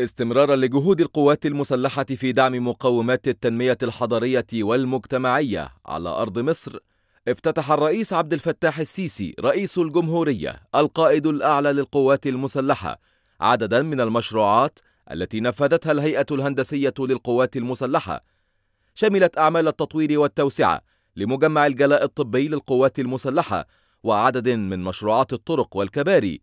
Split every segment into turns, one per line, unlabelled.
استمرارا لجهود القوات المسلحة في دعم مقومات التنمية الحضرية والمجتمعية على أرض مصر افتتح الرئيس عبد الفتاح السيسي رئيس الجمهورية القائد الأعلى للقوات المسلحة عددا من المشروعات التي نفذتها الهيئة الهندسية للقوات المسلحة شملت أعمال التطوير والتوسعة لمجمع الجلاء الطبي للقوات المسلحة وعدد من مشروعات الطرق والكباري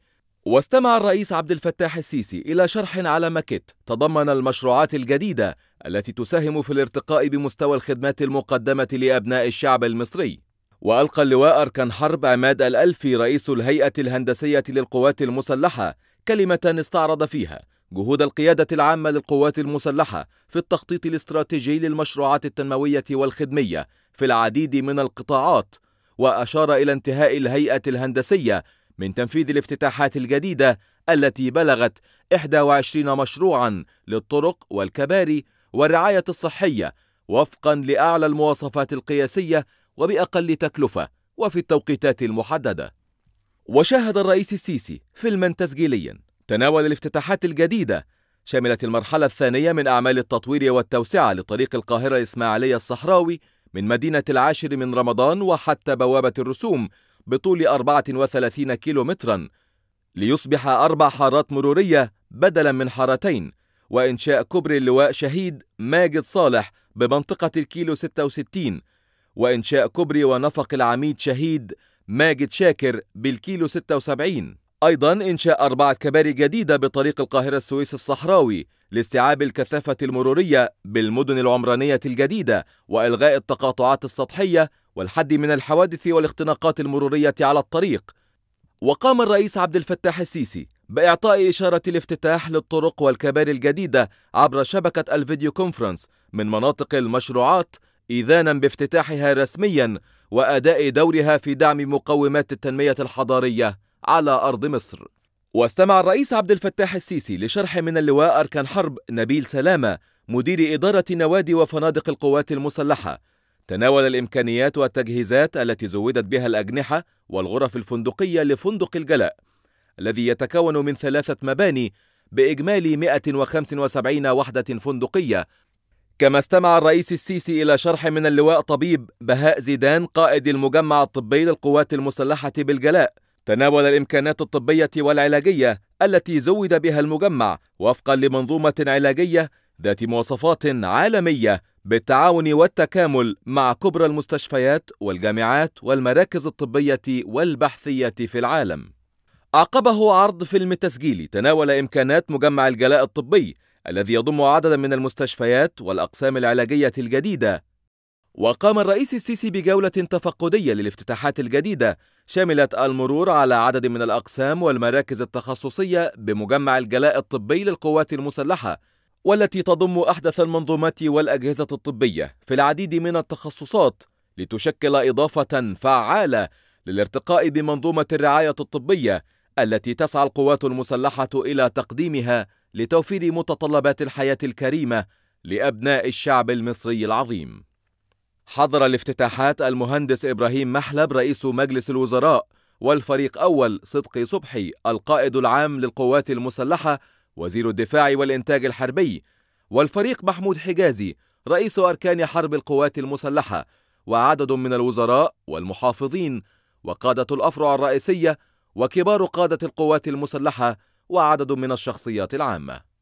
واستمع الرئيس عبد الفتاح السيسي إلى شرح على ماكيت تضمن المشروعات الجديدة التي تساهم في الارتقاء بمستوى الخدمات المقدمة لأبناء الشعب المصري وألقى اللواء أركان حرب عماد الألفي رئيس الهيئة الهندسية للقوات المسلحة كلمة استعرض فيها جهود القيادة العامة للقوات المسلحة في التخطيط الاستراتيجي للمشروعات التنموية والخدمية في العديد من القطاعات وأشار إلى انتهاء الهيئة الهندسية من تنفيذ الافتتاحات الجديدة التي بلغت 21 مشروعا للطرق والكباري والرعاية الصحية وفقا لأعلى المواصفات القياسية وبأقل تكلفة وفي التوقيتات المحددة وشاهد الرئيس السيسي فيلما تسجيليا تناول الافتتاحات الجديدة شملت المرحلة الثانية من أعمال التطوير والتوسعة لطريق القاهرة الإسماعيلية الصحراوي من مدينة العاشر من رمضان وحتى بوابة الرسوم بطول 34 كيلومترا ليصبح أربع حارات مرورية بدلا من حارتين وإنشاء كوبري اللواء شهيد ماجد صالح بمنطقة الكيلو 66 وإنشاء كوبري ونفق العميد شهيد ماجد شاكر بالكيلو 76 أيضا إنشاء أربعة كباري جديدة بطريق القاهرة السويس الصحراوي لاستيعاب الكثافة المرورية بالمدن العمرانية الجديدة وإلغاء التقاطعات السطحية والحد من الحوادث والاختناقات المرورية على الطريق وقام الرئيس عبد الفتاح السيسي بإعطاء إشارة الافتتاح للطرق والكباري الجديدة عبر شبكة الفيديو كونفرنس من مناطق المشروعات إذانا بافتتاحها رسميا وأداء دورها في دعم مقومات التنمية الحضارية على أرض مصر واستمع الرئيس عبد الفتاح السيسي لشرح من اللواء أركان حرب نبيل سلامة مدير إدارة نوادي وفنادق القوات المسلحة تناول الإمكانيات والتجهيزات التي زودت بها الأجنحة والغرف الفندقية لفندق الجلاء الذي يتكون من ثلاثة مباني بإجمالي 175 وحدة فندقية كما استمع الرئيس السيسي إلى شرح من اللواء طبيب بهاء زيدان قائد المجمع الطبي للقوات المسلحة بالجلاء تناول الإمكانات الطبية والعلاجية التي زود بها المجمع وفقا لمنظومة علاجية ذات مواصفات عالمية بالتعاون والتكامل مع كبرى المستشفيات والجامعات والمراكز الطبية والبحثية في العالم. أعقبه عرض فيلم تسجيلي تناول إمكانات مجمع الجلاء الطبي الذي يضم عددا من المستشفيات والأقسام العلاجية الجديدة. وقام الرئيس السيسي بجولة تفقدية للافتتاحات الجديدة شملت المرور على عدد من الأقسام والمراكز التخصصية بمجمع الجلاء الطبي للقوات المسلحة والتي تضم أحدث المنظومات والأجهزة الطبية في العديد من التخصصات لتشكل إضافة فعالة للارتقاء بمنظومة الرعاية الطبية التي تسعى القوات المسلحة إلى تقديمها لتوفير متطلبات الحياة الكريمة لأبناء الشعب المصري العظيم. حضر الافتتاحات المهندس إبراهيم محلب رئيس مجلس الوزراء والفريق أول صدقي صبحي القائد العام للقوات المسلحة وزير الدفاع والإنتاج الحربي والفريق محمود حجازي رئيس أركان حرب القوات المسلحة وعدد من الوزراء والمحافظين وقادة الأفرع الرئيسية وكبار قادة القوات المسلحة وعدد من الشخصيات العامة